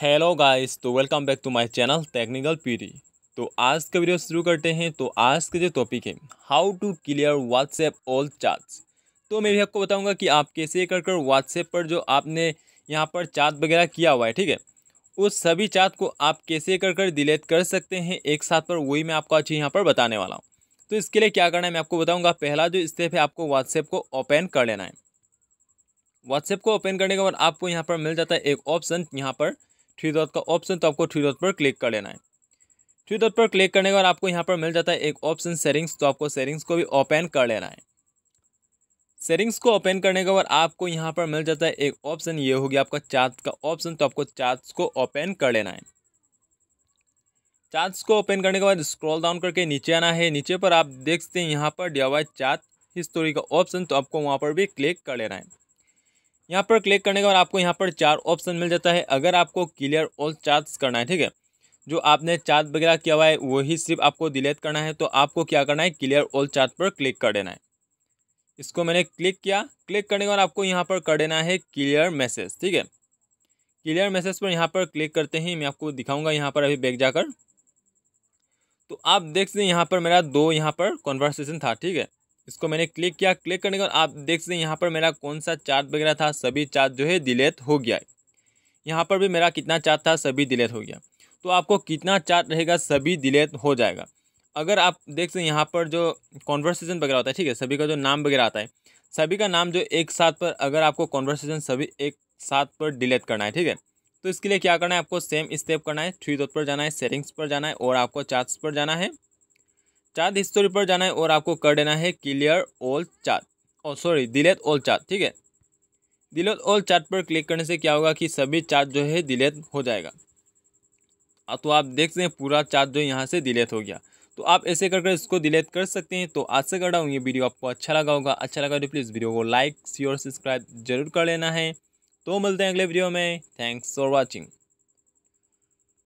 hello guys तो welcome back to my channel technical पीरी तो आज का वीडियो शुरू करते हैं तो आज का जो टॉपिक है how to clear WhatsApp all chats तो मैं भी आपको बताऊंगा कि आप कैसे कर कर व्हाट्सएप पर जो आपने यहां पर चार्ज वगैरह किया हुआ है ठीक है उस सभी चार्ज को आप कैसे कर कर डिलीट कर सकते हैं एक साथ पर वही मैं आपको अच्छी यहाँ पर बताने वाला हूँ तो इसके लिए क्या करना है मैं आपको बताऊँगा पहला जो स्टेप है आपको व्हाट्सएप को ओपन कर लेना है व्हाट्सएप को ओपन करने के बाद आपको यहाँ पर मिल जाता है एक ऑप्शन यहाँ पर थ्री डॉट का ऑप्शन तो आपको थ्री डॉट पर क्लिक कर लेना है थ्री डॉट पर क्लिक करने के बाद आपको यहाँ पर मिल जाता है एक ऑप्शन सेटिंग्स तो आपको सेटिंग्स को भी ओपन कर लेना है सेटिंग्स को ओपन करने के बाद आपको यहाँ पर मिल जाता है एक ऑप्शन ये हो गया आपका चार्ट का ऑप्शन तो आपको चार्ट को ओपन कर लेना है चार्ज को ओपन करने के बाद स्क्रॉल डाउन करके नीचे आना है नीचे पर आप देख सकते हैं यहाँ पर डिवाइस हुआ हिस्टोरी का ऑप्शन तो आपको वहाँ पर भी क्लिक कर लेना है यहाँ पर क्लिक करने के बाद आपको यहाँ पर चार ऑप्शन मिल जाता है अगर आपको क्लियर ऑल चार्ज करना है ठीक है जो आपने चार्ज वगैरह किया हुआ है वही सिर्फ आपको डिलेट करना है तो आपको क्या करना है क्लियर ऑल चार्ज पर क्लिक कर देना है इसको मैंने क्लिक किया क्लिक करने के बाद आपको यहाँ पर कर देना है क्लियर मैसेज ठीक है क्लियर मैसेज पर यहाँ पर क्लिक करते ही मैं आपको दिखाऊंगा यहाँ पर अभी बैग जाकर तो आप देख सकते हैं यहाँ पर मेरा दो यहाँ पर कॉन्वर्सेशन था ठीक है इसको मैंने क्लिक किया क्लिक करने के बाद आप देख सकते हैं यहाँ पर मेरा कौन सा चार्ट वगैरह था सभी चार्ट जो है डिलेट हो गया यहाँ पर भी मेरा कितना चार्ट था सभी डिलेट हो गया तो आपको कितना चार्ट रहेगा सभी डिलेट हो जाएगा अगर आप देख सकते हैं यहाँ पर जो कॉन्वर्सेशन वगैरह होता है ठीक है सभी का जो नाम वगैरह आता है सभी का नाम जो एक साथ पर अगर आपको कॉन्वर्सेशन सभी एक साथ पर डिलेट करना है ठीक है तो इसके लिए क्या करना है आपको सेम स्टेप करना है थ्री डॉट पर जाना है सेटिंग्स पर जाना है और आपको चार्ज पर जाना है चार्ट हिस्टोरी पर जाना है और आपको कर देना है क्लियर ऑल चार्ट और सॉरी डिलेट ऑल चार्ट ठीक है डिलेट ऑल चार्ट पर क्लिक करने से क्या होगा कि सभी चार्ट जो है डिलेट हो जाएगा हाँ, तो आप देख सकते हैं पूरा चार्ट जो यहाँ से डिलेट हो गया तो आप ऐसे कर कर इसको डिलेट कर सकते हैं तो आज से कर रहा हूँ ये वीडियो आपको अच्छा लगा होगा अच्छा लगा तो प्लीज़ वीडियो को लाइक शेयर सब्सक्राइब जरूर कर लेना है तो मिलते हैं अगले वीडियो में थैंक्स फॉर वॉचिंग